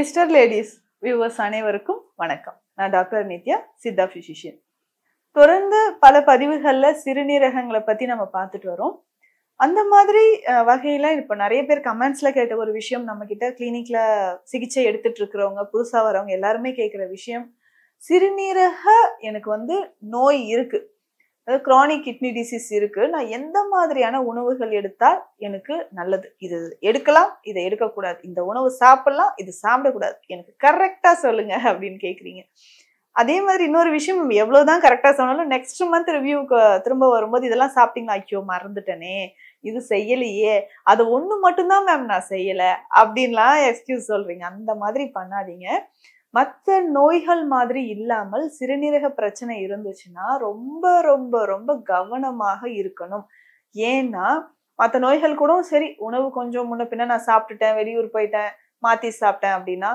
mister ladies viewers அனைவருக்கும் வணக்கம் நான் டாக்டர் நித்யா சித்தா பிசிஷியன் தொடர்ந்து பல பதிவுகளில் சிறுநீரகங்களை பற்றி நம்ம பார்த்துட்டு வரோம் அந்த மாதிரி வகையில் இப்போ நிறைய பேர் கமெண்ட்ஸில் கேட்ட ஒரு விஷயம் நம்மக்கிட்ட கிளினிக்கில் சிகிச்சை எடுத்துட்டு இருக்கிறவங்க புதுசாக வரவங்க எல்லாருமே கேட்குற விஷயம் சிறுநீரக எனக்கு வந்து நோய் இருக்குது அதாவது குரானிக் கிட்னி டிசீஸ் இருக்கு நான் எந்த மாதிரியான உணவுகள் எடுத்தால் எனக்கு நல்லது இது எடுக்கலாம் இதை எடுக்கக்கூடாது இந்த உணவு சாப்பிடலாம் இது சாப்பிடக்கூடாது எனக்கு கரெக்டாக சொல்லுங்க அப்படின்னு கேட்குறீங்க அதே மாதிரி இன்னொரு விஷயம் எவ்வளோதான் கரெக்டாக சொன்னாலும் நெக்ஸ்ட் மந்த் ரிவ்யூக்கு திரும்ப வரும்போது இதெல்லாம் சாப்பிட்டீங்களா ஐயோ மறந்துட்டனே இது செய்யலையே அது ஒன்று மட்டும்தான் மேம் நான் செய்யலை அப்படின்லாம் எக்ஸ்கியூஸ் சொல்கிறீங்க அந்த மாதிரி பண்ணாதீங்க மற்ற நோய்கள் மாதிரி இல்லாமல் சிறுநீரக பிரச்சனை இருந்துச்சுன்னா ரொம்ப ரொம்ப ரொம்ப கவனமாக இருக்கணும் ஏன்னா மற்ற நோய்கள் கூட சரி உணவு கொஞ்சம் முன்ன பின்ன நான் சாப்பிட்டுட்டேன் வெளியூர் போயிட்டேன் மாற்றி சாப்பிட்டேன் அப்படின்னா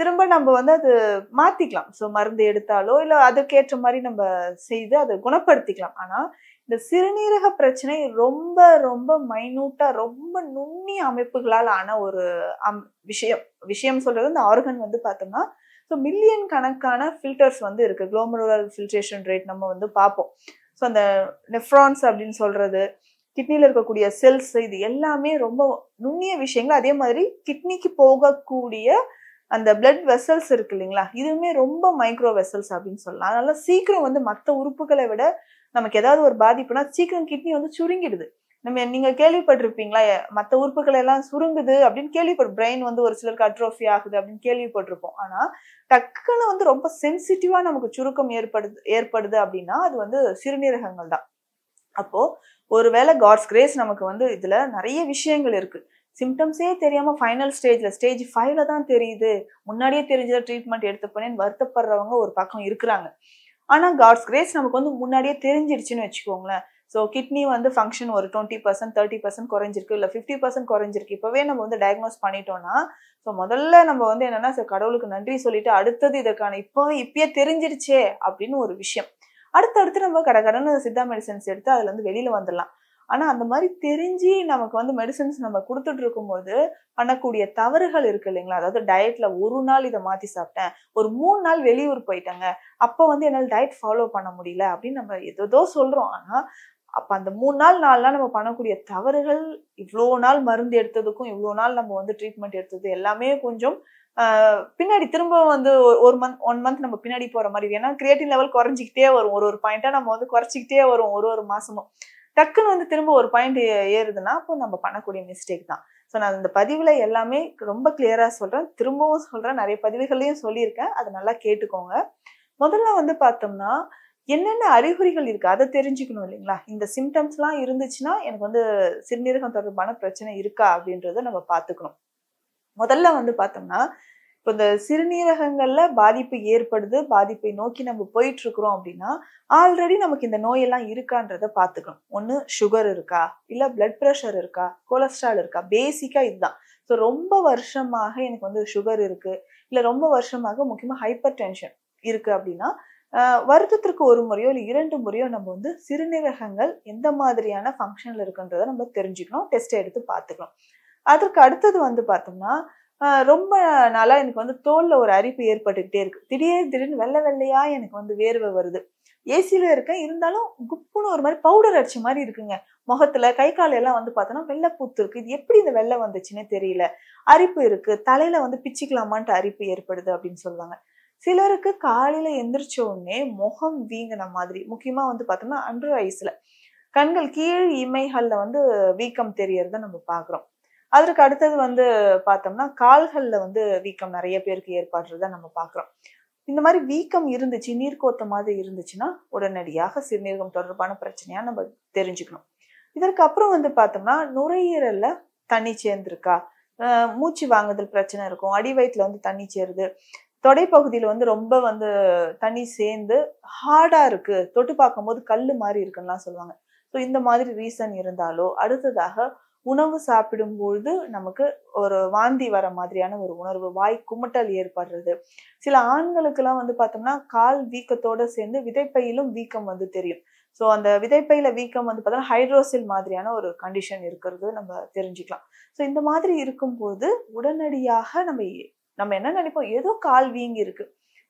திரும்ப நம்ம வந்து அது மாற்றிக்கலாம் ஸோ மருந்து எடுத்தாலோ இல்லை அதுக்கேற்ற மாதிரி நம்ம செய்து அதை குணப்படுத்திக்கலாம் ஆனால் இந்த சிறுநீரக பிரச்சனை ரொம்ப ரொம்ப மைனூட்டாக ரொம்ப நுண்ணிய அமைப்புகளால் ஆன ஒரு விஷயம் விஷயம் சொல்கிறது இந்த ஆர்கன் வந்து பார்த்தோம்னா ஸோ மில்லியன் கணக்கான ஃபில்டர்ஸ் வந்து இருக்கு குளோமரோலர் ஃபில்ட்ரேஷன் ரேட் நம்ம வந்து பார்ப்போம் ஸோ அந்த நெஃப்ரான்ஸ் அப்படின்னு சொல்றது கிட்னியில் இருக்கக்கூடிய செல்ஸ் இது எல்லாமே ரொம்ப நுண்ணிய விஷயங்கள் அதே மாதிரி கிட்னிக்கு போகக்கூடிய அந்த பிளட் வெசல்ஸ் இருக்கு இல்லைங்களா இதுவுமே ரொம்ப மைக்ரோ வெசல்ஸ் அப்படின்னு சொல்லலாம் அதனால சீக்கிரம் வந்து மற்ற உறுப்புகளை விட நமக்கு ஏதாவது ஒரு பாதிப்புனா சீக்கிரம் கிட்னி வந்து சுருங்கிடுது நம்ம நீங்க கேள்விப்பட்டிருப்பீங்களா மற்ற உறுப்புகளை எல்லாம் சுருங்குது அப்படின்னு கேள்விப்பட்டு பிரெயின் வந்து ஒரு சிலருக்கு அட்ரோஃபி ஆகுது அப்படின்னு கேள்விப்பட்டிருப்போம் ஆனா டக்குன்னு வந்து ரொம்ப சென்சிட்டிவா நமக்கு சுருக்கம் ஏற்படுது ஏற்படுது அப்படின்னா அது வந்து சிறுநீரகங்கள் தான் அப்போ ஒருவேளை காட்ஸ் கிரேஸ் நமக்கு வந்து இதுல நிறைய விஷயங்கள் இருக்கு சிம்டம்ஸே தெரியாம ஃபைனல் ஸ்டேஜ்ல ஸ்டேஜ் ஃபைவ்ல தான் தெரியுது முன்னாடியே தெரிஞ்சத ட்ரீட்மெண்ட் எடுத்துப்பேன்னு வருத்தப்படுறவங்க ஒரு பக்கம் இருக்கிறாங்க ஆனா காட்ஸ் கிரேஸ் நமக்கு வந்து முன்னாடியே தெரிஞ்சிடுச்சுன்னு வச்சுக்கோங்களேன் ஸோ கிட்னி வந்து ஃபங்க்ஷன் ஒரு டுவெண்ட்டி பர்சன்ட் தேர்ட்டி பர்சன்ட் குறைஞ்சிருக்கு இல்லை ஃபிஃப்டி பர்சன்ட் குறைஞ்சிருக்கு இப்போவே நம்ம வந்து டயக்னோஸ் பண்ணிட்டோம்னா ஸோ முதல்ல நம்ம வந்து என்னன்னா கடவுளுக்கு நன்றி சொல்லிட்டு அடுத்தது இதற்கான இப்போ இப்பயே தெரிஞ்சிருச்சே அப்படின்னு ஒரு விஷயம் அடுத்தடுத்து நம்ம கடகடன்னு சித்தா மெடிசன்ஸ் எடுத்து அதுல இருந்து வெளியில வந்துடலாம் ஆனா அந்த மாதிரி தெரிஞ்சு நமக்கு வந்து மெடிசன்ஸ் நம்ம கொடுத்துட்டு இருக்கும்போது பண்ணக்கூடிய தவறுகள் இருக்கு இல்லைங்களா அதாவது டயட்ல ஒரு நாள் இதை மாத்தி சாப்பிட்டேன் ஒரு மூணு நாள் வெளியூர் போயிட்டாங்க அப்போ வந்து என்னால் டயட் ஃபாலோ பண்ண முடியல அப்படின்னு நம்ம எதோ சொல்றோம் ஆனா அப்போ அந்த மூணு நாள் நாலு நாள் நம்ம பண்ணக்கூடிய தவறுகள் இவ்வளோ நாள் மருந்து எடுத்ததுக்கும் இவ்வளோ நாள் நம்ம வந்து ட்ரீட்மெண்ட் எடுத்தது எல்லாமே கொஞ்சம் பின்னாடி திரும்ப வந்து ஒரு மந்த் ஒன் மந்த் நம்ம பின்னாடி போகிற மாதிரி ஏன்னா கிரியேட்டிவ் லெவல் குறைஞ்சிக்கிட்டே வரும் ஒரு ஒரு பாயிண்ட்டாக நம்ம வந்து குறைச்சிக்கிட்டே வரும் ஒரு ஒரு மாதமும் டக்குன்னு வந்து திரும்ப ஒரு பாயிண்ட் ஏறுதுன்னா அப்போ நம்ம பண்ணக்கூடிய மிஸ்டேக் தான் ஸோ நான் இந்த பதிவில் எல்லாமே ரொம்ப கிளியராக சொல்கிறேன் திரும்பவும் சொல்கிறேன் நிறைய பதிவுகள்லையும் சொல்லியிருக்கேன் அதை நல்லா கேட்டுக்கோங்க முதல்ல வந்து பார்த்தோம்னா என்னென்ன அறிகுறிகள் இருக்குது அதை தெரிஞ்சுக்கணும் இல்லைங்களா இந்த சிம்டம்ஸ்லாம் இருந்துச்சுன்னா எனக்கு வந்து சிறுநீரகம் தொடர்பான பிரச்சனை இருக்கா அப்படின்றத நம்ம பார்த்துக்கணும் முதல்ல வந்து பார்த்தோம்னா இப்போ இந்த சிறுநீரகங்கள்ல பாதிப்பு ஏற்படுது பாதிப்பை நோக்கி நம்ம போயிட்டு இருக்கிறோம் அப்படின்னா ஆல்ரெடி நமக்கு இந்த நோயெல்லாம் இருக்கான்றத பார்த்துக்கணும் ஒன்று சுகர் இருக்கா இல்லை பிளட் ப்ரெஷர் இருக்கா கொலஸ்ட்ரால் இருக்கா பேசிக்காக இதுதான் ஸோ ரொம்ப வருஷமாக எனக்கு வந்து சுகர் இருக்கு இல்லை ரொம்ப வருஷமாக முக்கியமாக ஹைப்பர் டென்ஷன் இருக்கு அப்படின்னா வருடத்திற்கு ஒரு முறையோ இல்லை இரண்டு முறையோ நம்ம வந்து சிறுநீரகங்கள் எந்த மாதிரியான ஃபங்க்ஷனில் இருக்குன்றதை நம்ம தெரிஞ்சுக்கணும் டெஸ்ட் எடுத்து பார்த்துக்கணும் அதற்கு அடுத்தது வந்து பார்த்தோம்னா ரொம்ப நாளாக எனக்கு வந்து தோலில் ஒரு அரிப்பு ஏற்பட்டுக்கிட்டே இருக்கு திடீர் திடீர்னு வெள்ளை வெள்ளையாக எனக்கு வந்து வேர்வை வருது ஏசியில் இருக்கேன் இருந்தாலும் குப்புன்னு ஒரு மாதிரி பவுடர் அடிச்ச மாதிரி இருக்குங்க முகத்துல கை கால எல்லாம் வந்து பார்த்தோன்னா வெள்ளை பூத்து இருக்கு இது எப்படி இந்த வெள்ளை வந்துச்சுன்னே தெரியல அரிப்பு இருக்கு தலையில வந்து பிச்சுக்கலாமான்ட்டு அரிப்பு ஏற்படுது அப்படின்னு சொல்லுவாங்க சிலருக்கு காலையில எந்திரிச்ச உடனே முகம் வீங்கின மாதிரி முக்கியமா வந்து பார்த்தோம்னா அன்று வயசுல கண்கள் கீழ் இமைகள்ல வந்து வீக்கம் தெரியறத நம்ம பாக்குறோம் அதற்கு அடுத்தது வந்து பார்த்தோம்னா கால்கள்ல வந்து வீக்கம் நிறைய பேருக்கு ஏற்படுறத நம்ம பாக்குறோம் இந்த மாதிரி வீக்கம் இருந்துச்சு நீர்க்கோத்த மாதிரி இருந்துச்சுன்னா உடனடியாக சிறுநீரகம் தொடர்பான பிரச்சனையா நம்ம தெரிஞ்சுக்கணும் இதற்கு அப்புறம் வந்து பார்த்தோம்னா நுரையீரல்ல தண்ணி சேர்ந்திருக்கா மூச்சு வாங்குதல் பிரச்சனை இருக்கும் அடி வயிற்றுல வந்து தண்ணி சேருது தொடைப்பகுதியில் வந்து ரொம்ப வந்து தண்ணி சேர்ந்து ஹார்டாக இருக்குது தொட்டு பார்க்கும்போது கல் மாதிரி இருக்குன்னா சொல்லுவாங்க ஸோ இந்த மாதிரி ரீசன் இருந்தாலோ அடுத்ததாக உணவு சாப்பிடும்பொழுது நமக்கு ஒரு வாந்தி வர மாதிரியான ஒரு உணர்வு வாய் குமட்டல் ஏற்படுறது சில ஆண்களுக்கெல்லாம் வந்து பார்த்தோம்னா கால் வீக்கத்தோட சேர்ந்து விதைப்பையிலும் வீக்கம் வந்து தெரியும் ஸோ அந்த விதைப்பையில வீக்கம் வந்து பார்த்தோம்னா ஹைட்ரோசில் மாதிரியான ஒரு கண்டிஷன் இருக்கிறது நம்ம தெரிஞ்சுக்கலாம் ஸோ இந்த மாதிரி இருக்கும்போது உடனடியாக நம்ம நம்ம என்ன நினைப்போம் ஏதோ கால் வீங்கி இருக்கு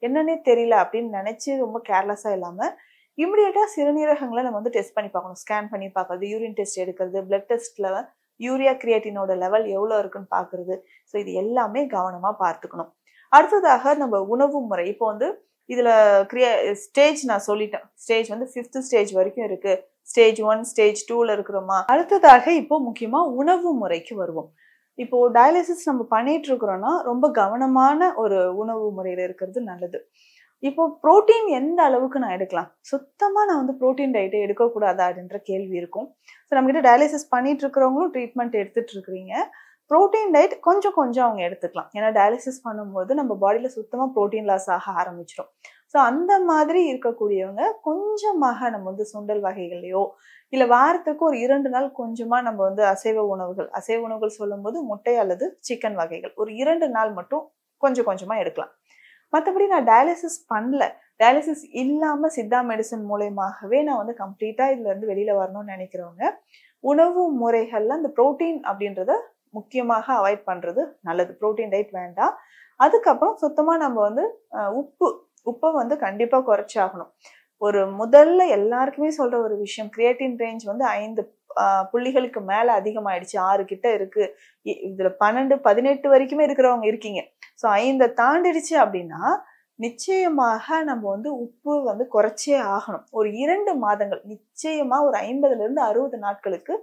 என்னன்னே தெரியல அப்படின்னு நினைச்சு ரொம்ப கேர்லெஸ்ஸாக இல்லாமல் இமிடியேட்டாக சிறுநீரகங்களை நம்ம வந்து டெஸ்ட் பண்ணி பார்க்கணும் ஸ்கேன் பண்ணி பார்க்கறது யூரின் டெஸ்ட் எடுக்கிறது பிளட் டெஸ்ட்ல யூரியா கிரியேட்டினோட லெவல் எவ்வளோ இருக்குன்னு பாக்குறது ஸோ இது எல்லாமே கவனமாக பார்த்துக்கணும் அடுத்ததாக நம்ம உணவு முறை இப்போ வந்து இதில் கிரியே ஸ்டேஜ் நான் சொல்லிட்டேன் ஸ்டேஜ் வந்து ஃபிஃப்த்து ஸ்டேஜ் வரைக்கும் இருக்கு ஸ்டேஜ் ஒன் ஸ்டேஜ் டூவில் இருக்கிறோமா அடுத்ததாக இப்போ முக்கியமாக உணவு முறைக்கு வருவோம் இப்போ டயாலிசிஸ் நம்ம பண்ணிட்டு இருக்கிறோம்னா ரொம்ப கவனமான ஒரு உணவு முறையில இருக்கிறது நல்லது இப்போ புரோட்டீன் எந்த அளவுக்கு நான் எடுக்கலாம் சுத்தமாக நான் வந்து புரோட்டீன் டயட்டை எடுக்கக்கூடாதா அப்படின்ற கேள்வி இருக்கும் ஸோ நம்மகிட்ட டயாலிசிஸ் பண்ணிட்டு இருக்கிறவங்களும் ட்ரீட்மெண்ட் எடுத்துட்டு இருக்கிறீங்க ப்ரோட்டீன் டயட் கொஞ்சம் கொஞ்சம் அவங்க எடுத்துக்கலாம் ஏன்னா டயாலிசிஸ் பண்ணும்போது நம்ம பாடியில் சுத்தமாக ப்ரோட்டீன் லாஸ் ஆக ஆரம்பிச்சிடும் ஸோ அந்த மாதிரி இருக்கக்கூடியவங்க கொஞ்சமாக நம்ம வந்து சுண்டல் வகைகள்லையோ இல்லை வாரத்துக்கு ஒரு இரண்டு நாள் கொஞ்சமாக நம்ம வந்து அசைவ உணவுகள் அசைவ உணவுகள் சொல்லும்போது முட்டை அல்லது சிக்கன் வகைகள் ஒரு இரண்டு நாள் மட்டும் கொஞ்சம் கொஞ்சமாக எடுக்கலாம் மற்றபடி நான் டயாலிசிஸ் பண்ணல டயாலிசிஸ் இல்லாமல் சித்தா மெடிசன் மூலயமாகவே நான் வந்து கம்ப்ளீட்டாக இதுலேருந்து வெளியில் வரணும்னு நினைக்கிறவங்க உணவு முறைகளில் அந்த ப்ரோட்டீன் அப்படின்றத முக்கியமாக அவாய்ட் பண்ணுறது நல்லது ப்ரோட்டீன் டைட் வேண்டாம் அதுக்கப்புறம் சுத்தமாக நம்ம வந்து உப்பு உப்பை வந்து கண்டிப்பாக குறைச்சாகணும் ஒரு முதல்ல எல்லாருக்குமே சொல்கிற ஒரு விஷயம் கிரியேட்டின் ரேஞ்ச் வந்து ஐந்து புள்ளிகளுக்கு மேலே அதிகமாயிடுச்சு ஆறு கிட்ட இருக்கு இதில் பன்னெண்டு பதினெட்டு வரைக்குமே இருக்கிறவங்க இருக்கீங்க ஸோ ஐந்தை தாண்டிடுச்சு அப்படின்னா நிச்சயமாக நம்ம வந்து உப்பு வந்து குறைச்சே ஆகணும் ஒரு இரண்டு மாதங்கள் நிச்சயமாக ஒரு ஐம்பதுலேருந்து அறுபது நாட்களுக்கு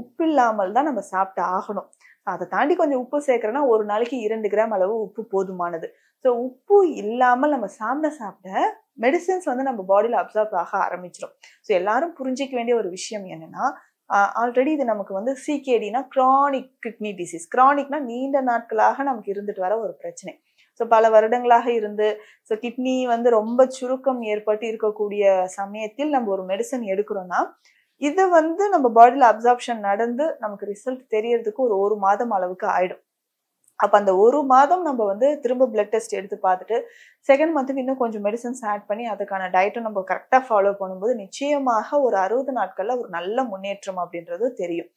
உப்பு இல்லாமல் தான் நம்ம சாப்பிட்டு ஆகணும் அதை தாண்டி கொஞ்சம் உப்பு சேர்க்குறேன்னா ஒரு நாளைக்கு இரண்டு கிராம் அளவு உப்பு போதுமானது ஸோ உப்பு இல்லாமல் நம்ம சாப்பிட சாப்பிட மெடிசன்ஸ் வந்து நம்ம பாடியில் அப்சர்வ் ஆக ஆரம்பிச்சிடும் ஸோ எல்லாரும் புரிஞ்சிக்க வேண்டிய ஒரு விஷயம் என்னன்னா ஆல்ரெடி இது நமக்கு வந்து சிகேடினா க்ரானிக் கிட்னி டிசீஸ் க்ரானிக்னா நீண்ட நாட்களாக நமக்கு இருந்துட்டு வர ஒரு பிரச்சனை ஸோ பல வருடங்களாக இருந்து ஸோ கிட்னி வந்து ரொம்ப சுருக்கம் ஏற்பட்டு இருக்கக்கூடிய சமயத்தில் நம்ம ஒரு மெடிசன் எடுக்கிறோன்னா இது வந்து நம்ம பாடியில் அப்சார்ப்ஷன் நடந்து நமக்கு ரிசல்ட் தெரியறதுக்கு ஒரு ஒரு மாதம் அளவுக்கு ஆயிடும் அப்போ அந்த ஒரு மாதம் நம்ம வந்து திரும்ப பிளட் டெஸ்ட் எடுத்து பார்த்துட்டு செகண்ட் மந்த்துக்கு இன்னும் கொஞ்சம் மெடிசன்ஸ் ஆட் பண்ணி அதுக்கான டயட்டும் நம்ம கரெக்டாக ஃபாலோ பண்ணும்போது நிச்சயமாக ஒரு அறுபது நாட்களில் ஒரு நல்ல முன்னேற்றம் அப்படின்றது தெரியும்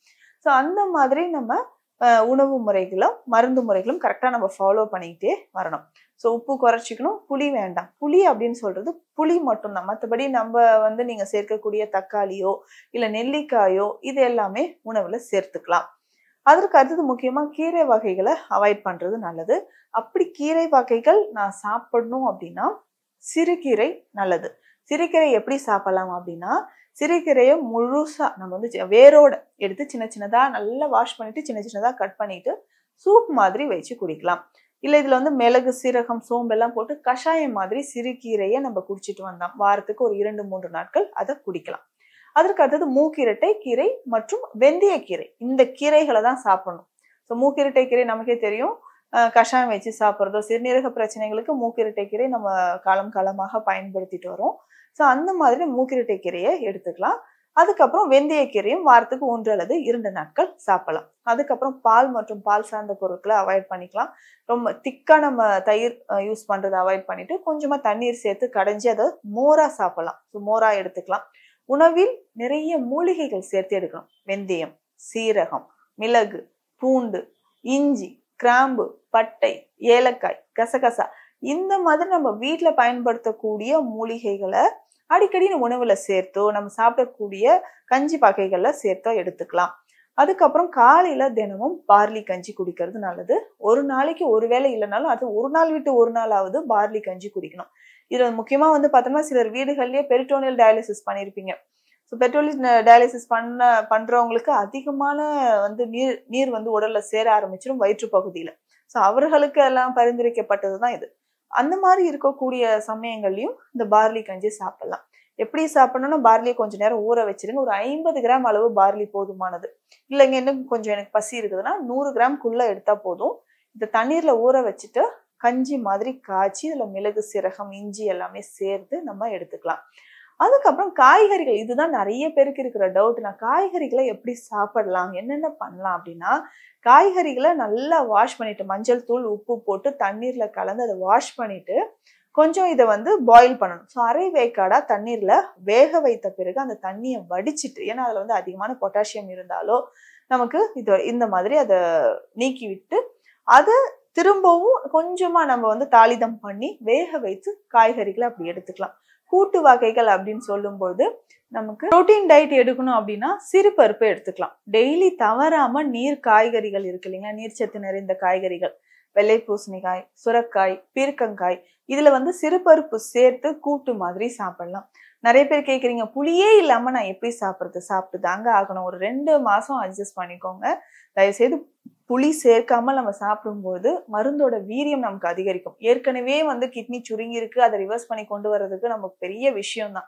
ஸோ அந்த மாதிரி நம்ம உணவு முறைகளும் மருந்து முறைகளும் கரெக்டாக நம்ம ஃபாலோ பண்ணிக்கிட்டே வரணும் ஸோ உப்பு குறைச்சிக்கணும் புளி வேண்டாம் புளி அப்படின்னு சொல்கிறது புளி மட்டும்தான் மற்றபடி நம்ம வந்து நீங்கள் சேர்க்கக்கூடிய தக்காளியோ இல்லை நெல்லிக்காயோ இது எல்லாமே உணவில் சேர்த்துக்கலாம் அதற்கு அடுத்தது முக்கியமாக கீரை வகைகளை அவாய்ட் பண்ணுறது நல்லது அப்படி கீரை வகைகள் நான் சாப்பிடணும் அப்படின்னா சிறுகீரை நல்லது சிறுகீரை எப்படி சாப்பிடலாம் அப்படின்னா சிறுகீரையை முழுசாக நம்ம வந்து வேரோட எடுத்து சின்ன சின்னதாக நல்லா வாஷ் பண்ணிவிட்டு சின்ன சின்னதாக கட் பண்ணிவிட்டு சூப் மாதிரி வச்சு குடிக்கலாம் இல்லை இதில் வந்து மிளகு சீரகம் சோம்பெல்லாம் போட்டு கஷாயம் மாதிரி சிறுகீரையை நம்ம குடிச்சிட்டு வந்தோம் வாரத்துக்கு ஒரு இரண்டு மூன்று நாட்கள் அதை குடிக்கலாம் அதற்கு அடுத்தது மூக்கிரட்டை கீரை மற்றும் வெந்தய கீரை இந்த கீரைகளை தான் சாப்பிடணும் ஸோ மூக்கிரட்டை கீரை நமக்கே தெரியும் கஷாயம் வச்சு சாப்பிட்றதோ சிறுநீரக பிரச்சனைகளுக்கு மூக்கிரட்டை கீரை நம்ம காலம் காலமாக பயன்படுத்திட்டு வரோம் ஸோ அந்த மாதிரி மூக்கிரட்டை கீரையை எடுத்துக்கலாம் அதுக்கப்புறம் வெந்தய கீரையும் வாரத்துக்கு ஒன்று அல்லது இரண்டு நாட்கள் சாப்பிடலாம் அதுக்கப்புறம் பால் மற்றும் பால் சார்ந்த பொருட்களை அவாய்ட் பண்ணிக்கலாம் ரொம்ப திக்காக நம்ம தயிர் யூஸ் பண்ணுறதை அவாய்ட் பண்ணிட்டு கொஞ்சமாக தண்ணீர் சேர்த்து கடைஞ்சி அதை மோராக சாப்பிடலாம் ஸோ மோராக எடுத்துக்கலாம் உணவில் நிறைய மூலிகைகள் சேர்த்து எடுக்கணும் வெந்தயம் சீரகம் மிளகு பூண்டு இஞ்சி கிராம்பு பட்டை ஏலக்காய் கசகசா இந்த மாதிரி நம்ம வீட்டில் பயன்படுத்தக்கூடிய மூலிகைகளை அடிக்கடி உணவுல சேர்த்தோ நம்ம சாப்பிடக்கூடிய கஞ்சி பகைகள்ல சேர்த்தோ எடுத்துக்கலாம் அதுக்கப்புறம் காலையில தினமும் பார்லி கஞ்சி குடிக்கிறது நல்லது ஒரு நாளைக்கு ஒரு வேளை இல்லைனாலும் அது ஒரு நாள் விட்டு ஒரு நாளாவது பார்லி கஞ்சி குடிக்கணும் இதுல முக்கியமா வந்து பார்த்தோம்னா சிலர் வீடுகள்லயே பெரிட்டோனியல் டயாலிசிஸ் பண்ணியிருப்பீங்க ஸோ பெட்ரோலி டயாலிசிஸ் பண்ண பண்ணுறவங்களுக்கு அதிகமான வந்து நீர் நீர் வந்து உடலில் சேர ஆரம்பிச்சிடும் வயிற்று பகுதியில ஸோ அவர்களுக்கு எல்லாம் பரிந்துரைக்கப்பட்டது தான் இது அந்த மாதிரி இருக்கக்கூடிய சமயங்கள்லையும் இந்த பார்லி கஞ்சி சாப்பிடலாம் எப்படி சாப்பிடணும்னா பார்லியை கொஞ்சம் நேரம் ஊற வச்சிருங்க ஒரு ஐம்பது கிராம் அளவு பார்லி போதுமானது இல்லைங்க இன்னும் கொஞ்சம் எனக்கு பசி இருக்குதுன்னா நூறு கிராம் குள்ள எடுத்தா போதும் இந்த தண்ணீர்ல ஊற வச்சுட்டு கஞ்சி மாதிரி காய்ச்சி இதில் மிளகு சிரகம் இஞ்சி எல்லாமே சேர்த்து நம்ம எடுத்துக்கலாம் அதுக்கப்புறம் காய்கறிகள் இதுதான் நிறைய பேருக்கு இருக்கிற டவுட் நான் காய்கறிகளை எப்படி சாப்பிடலாம் என்னென்ன பண்ணலாம் அப்படின்னா காய்கறிகளை நல்லா வாஷ் பண்ணிட்டு மஞ்சள் தூள் உப்பு போட்டு தண்ணீரில் கலந்து அதை வாஷ் பண்ணிட்டு கொஞ்சம் இதை வந்து பாயில் பண்ணணும் ஸோ அரை வேக்காடாக தண்ணீரில் வேக வைத்த பிறகு அந்த தண்ணியை வடிச்சிட்டு ஏன்னா அதில் வந்து அதிகமான பொட்டாசியம் இருந்தாலோ நமக்கு இது இந்த மாதிரி அதை நீக்கி விட்டு அதை திரும்பவும் கொஞ்சமாக நம்ம வந்து தாளிதம் பண்ணி வேக வைத்து காய்கறிகளை அப்படி எடுத்துக்கலாம் கூட்டு வகைகள் அப்படின்னு சொல்லும்போது நமக்கு ப்ரோட்டீன் டயட் எடுக்கணும் அப்படின்னா சிறு பருப்பு எடுத்துக்கலாம் டெய்லி தவறாம நீர் காய்கறிகள் இருக்கு இல்லைங்களா நீர்ச்சத்து நிறைந்த காய்கறிகள் வெள்ளை பூசணிக்காய் சுரக்காய் பீர்க்கங்காய் இதுல வந்து சிறுபருப்பு சேர்த்து கூட்டு மாதிரி சாப்பிடலாம் நிறைய பேர் கேட்குறீங்க புளியே இல்லாம நான் எப்படி சாப்பிட்றது சாப்பிட்டு தாங்க ஆகணும் ஒரு ரெண்டு மாசம் அட்ஜஸ்ட் பண்ணிக்கோங்க தயவுசெய்து புளி சேர்க்காமல் நம்ம சாப்பிடும்போது மருந்தோட வீரியம் நமக்கு அதிகரிக்கும் ஏற்கனவே வந்து கிட்னி சுருங்கி இருக்கு அதை ரிவர்ஸ் பண்ணி கொண்டு வர்றதுக்கு நமக்கு பெரிய விஷயம் தான்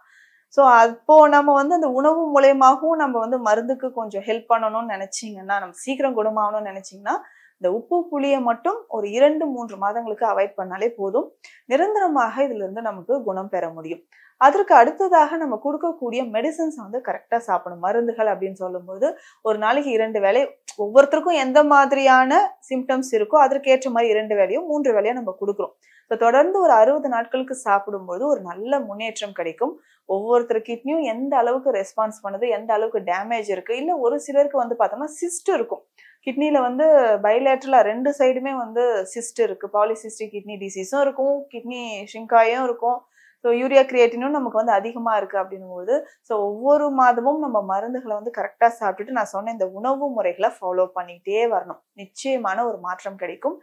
ஸோ அப்போ நம்ம வந்து அந்த உணவு மூலயமாகவும் நம்ம வந்து மருந்துக்கு கொஞ்சம் ஹெல்ப் பண்ணணும்னு நினைச்சிங்கன்னா நம்ம சீக்கிரம் குணமாகணும்னு நினைச்சிங்கன்னா இந்த உப்பு புளியை மட்டும் ஒரு இரண்டு மூன்று மாதங்களுக்கு அவாய்ட் பண்ணாலே போதும் நிரந்தரமாக இதுல இருந்து நமக்கு குணம் பெற முடியும் அதற்கு அடுத்ததாக நம்ம கொடுக்கக்கூடிய மெடிசன்ஸ் வந்து கரெக்டாக சாப்பிடணும் மருந்துகள் அப்படின்னு சொல்லும்போது ஒரு நாளைக்கு இரண்டு வேலை ஒவ்வொருத்தருக்கும் எந்த மாதிரியான சிம்டம்ஸ் இருக்கோ அதற்கேற்ற மாதிரி இரண்டு வேலையும் மூன்று வேலையோ நம்ம கொடுக்குறோம் இப்போ தொடர்ந்து ஒரு அறுபது நாட்களுக்கு சாப்பிடும்போது ஒரு நல்ல முன்னேற்றம் கிடைக்கும் ஒவ்வொருத்தர் கிட்னியும் எந்த அளவுக்கு ரெஸ்பான்ஸ் பண்ணுது எந்த அளவுக்கு டேமேஜ் இருக்குது இல்லை ஒரு சிலருக்கு வந்து பார்த்தோம்னா சிஸ்ட் இருக்கும் கிட்னியில் வந்து பைலேட்ரலாக ரெண்டு சைடுமே வந்து சிஸ்ட் இருக்குது பாலிசிஸ்டிக் கிட்னி டிசீஸும் இருக்கும் கிட்னி ஷிங்காயும் இருக்கும் ஸோ யூரியா கிரியேட்டினும் நமக்கு வந்து அதிகமாக இருக்குது அப்படின்னும்போது ஸோ ஒவ்வொரு மாதமும் நம்ம மருந்துகளை வந்து கரெக்டாக சாப்பிட்டுட்டு நான் சொன்ன இந்த உணவு முறைகளை ஃபாலோ பண்ணிகிட்டே வரணும் நிச்சயமான ஒரு மாற்றம் கிடைக்கும்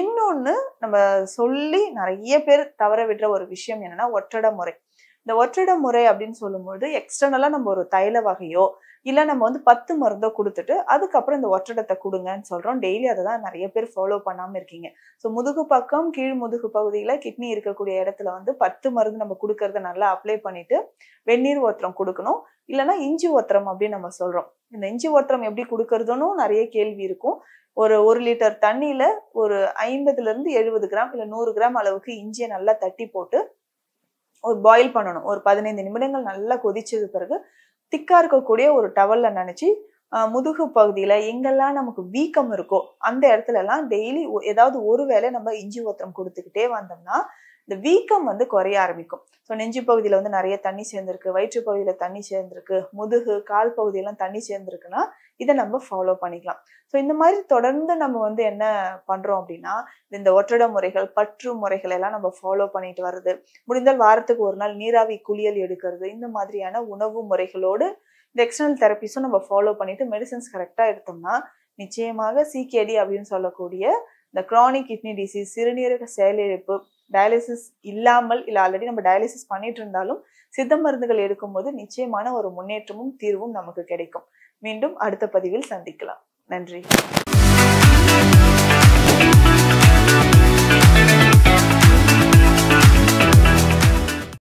இன்னொன்று நம்ம சொல்லி நிறைய பேர் தவற விடுற ஒரு விஷயம் என்னன்னா ஒற்றடை முறை இந்த ஒற்றடை முறை அப்படின்னு சொல்லும்போது எக்ஸ்டர்னலாக நம்ம ஒரு தைல வகையோ இல்லை நம்ம வந்து பத்து மருந்தோ கொடுத்துட்டு அதுக்கப்புறம் இந்த ஒற்றடத்தை கொடுங்கன்னு சொல்கிறோம் டெய்லி அதை தான் நிறைய பேர் ஃபாலோ பண்ணாமல் இருக்கீங்க ஸோ முதுகு பக்கம் கீழ் முதுகு பகுதியில் கிட்னி இருக்கக்கூடிய இடத்துல வந்து பத்து மருந்து நம்ம கொடுக்கறத நல்லா அப்ளை பண்ணிட்டு வெந்நீர் ஓத்திரம் கொடுக்கணும் இல்லைனா இஞ்சி ஒத்திரம் அப்படின்னு நம்ம சொல்கிறோம் இந்த இஞ்சி ஒத்திரம் எப்படி கொடுக்கறதுன்னு நிறைய கேள்வி இருக்கும் ஒரு ஒரு லிட்டர் தண்ணியில் ஒரு ஐம்பதுலேருந்து எழுபது கிராம் இல்லை நூறு கிராம் அளவுக்கு இஞ்சியை நல்லா தட்டி போட்டு ஒரு பாயில் பண்ணணும் ஒரு பதினைந்து நிமிடங்கள் நல்லா கொதிச்சது பிறகு திக்காக இருக்கக்கூடிய ஒரு டவலில் நினச்சி முதுகு பகுதியில் எங்கெல்லாம் நமக்கு வீக்கம் இருக்கோ அந்த இடத்துலலாம் டெய்லி ஏதாவது ஒரு வேளை நம்ம இஞ்சி ஒத்தரம் கொடுத்துக்கிட்டே வந்தோம்னா இந்த வீக்கம் வந்து குறைய ஆரம்பிக்கும் ஸோ நெஞ்சு பகுதியில் வந்து நிறைய தண்ணி சேர்ந்துருக்கு வயிற்று பகுதியில் தண்ணி சேர்ந்துருக்கு முதுகு கால் பகுதியெல்லாம் தண்ணி சேர்ந்துருக்குன்னா இதை நம்ம ஃபாலோ பண்ணிக்கலாம் ஸோ இந்த மாதிரி தொடர்ந்து நம்ம வந்து என்ன பண்ணுறோம் அப்படின்னா இந்த ஒற்றட முறைகள் பற்று முறைகள் எல்லாம் நம்ம ஃபாலோ பண்ணிட்டு வர்றது முடிந்தால் வாரத்துக்கு ஒரு நாள் நீராவி குளியல் எடுக்கிறது இந்த மாதிரியான உணவு முறைகளோடு இந்த எக்ஸ்டர்னல் தெரப்பிஸும் நம்ம ஃபாலோ பண்ணிட்டு மெடிசன்ஸ் கரெக்டாக எடுத்தோம்னா நிச்சயமாக சிகேடி அப்படின்னு சொல்லக்கூடிய இந்த குரானிக் கிட்னி டிசீஸ் சிறுநீரக செயலிழப்பு டயாலிசிஸ் இல்லாமல் இல்லை ஆல்ரெடி நம்ம டயாலிசிஸ் பண்ணிட்டு இருந்தாலும் சித்த மருந்துகள் எடுக்கும்போது நிச்சயமான ஒரு முன்னேற்றமும் தீர்வும் நமக்கு கிடைக்கும் மீண்டும் அடுத்த பதிவில் சந்திக்கலாம் நன்றி